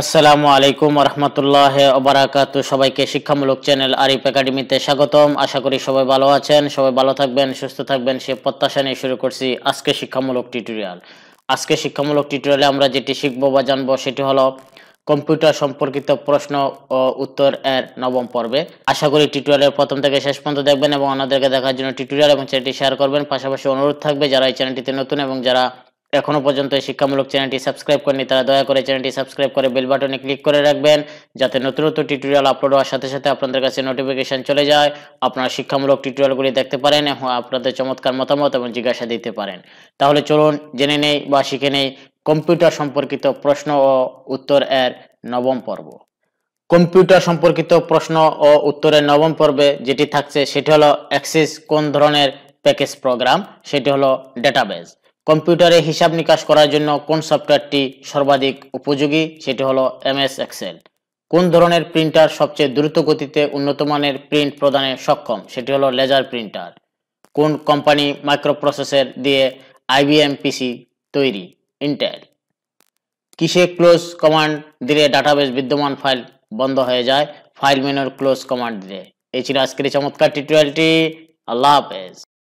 আসসালামু আলাইকুম রহমতুল্লাহ ওবরাকাত সবাইকে শিক্ষামূলক চ্যানেল আরিফ একাডেমিতে স্বাগতম আশা করি সবাই ভালো আছেন সবাই ভালো থাকবেন সুস্থ থাকবেন সে প্রত্যাশা নিয়ে শুরু করছি আজকে শিক্ষামূলক টিউটোরিয়াল আজকে শিক্ষামূলক টিউটোরিয়ালে আমরা যেটি শিখবো বা জানবো সেটি হলো কম্পিউটার সম্পর্কিত প্রশ্ন ও উত্তর এর নবম পর্বে আশা করি টিউটোরিয়ালের প্রথম থেকে শেষ পর্যন্ত দেখবেন এবং আমাদেরকে দেখার জন্য টিউটোরিয়াল এবং চ্যানেলটি শেয়ার করবেন পাশাপাশি অনুরোধ থাকবে যারা এই চ্যানেলটিতে নতুন এবং যারা এখনও পর্যন্ত শিক্ষামূলক চ্যানেলটি সাবস্ক্রাইব করেনি তারা দয়া করে চ্যানেলটি সাবস্ক্রাইব করে বেল বাটনে ক্লিক করে রাখবেন যাতে নতুন নতুন টিউটোরিয়াল আপলোড হওয়ার সাথে সাথে আপনাদের কাছে নোটিফিকেশান চলে যায় আপনারা শিক্ষামূলক টিউটোরিয়ালগুলি দেখতে পারেন এবং আপনাদের চমৎকার মতামত এবং জিজ্ঞাসা দিতে পারেন তাহলে চলুন জেনে নেই বা শিখে নেই কম্পিউটার সম্পর্কিত প্রশ্ন ও উত্তর এর নবম পর্ব কম্পিউটার সম্পর্কিত প্রশ্ন ও উত্তরের নবম পর্বে যেটি থাকছে সেটি হলো অ্যাক্সিস কোন ধরনের প্যাকেজ প্রোগ্রাম সেটি হলো ডেটাবেস কম্পিউটারে হিসাব নিকাশ করার জন্য কোন সফটওয়্যারটি সর্বাধিক উপযোগী সেটি হলো এমএস এক্সেল কোন ধরনের প্রিন্টার সবচেয়ে দ্রুত গতিতে উন্নতমানের প্রিন্ট প্রদানে সক্ষম সেটি হলো লেজার প্রিন্টার কোন কোম্পানি মাইক্রোপ্রসেসর দিয়ে আইবিএম পিসি তৈরি ইন্টেল কিসে ক্লোজ কমান্ড দিলে ডাটাবেস বিদ্যমান ফাইল বন্ধ হয়ে যায় ফাইল মেনুর ক্লোজ কমান্ড দিলে এই ছিল আজকের চমৎকার টিউটোরিয়ালটি আল্লাহ হাফেজ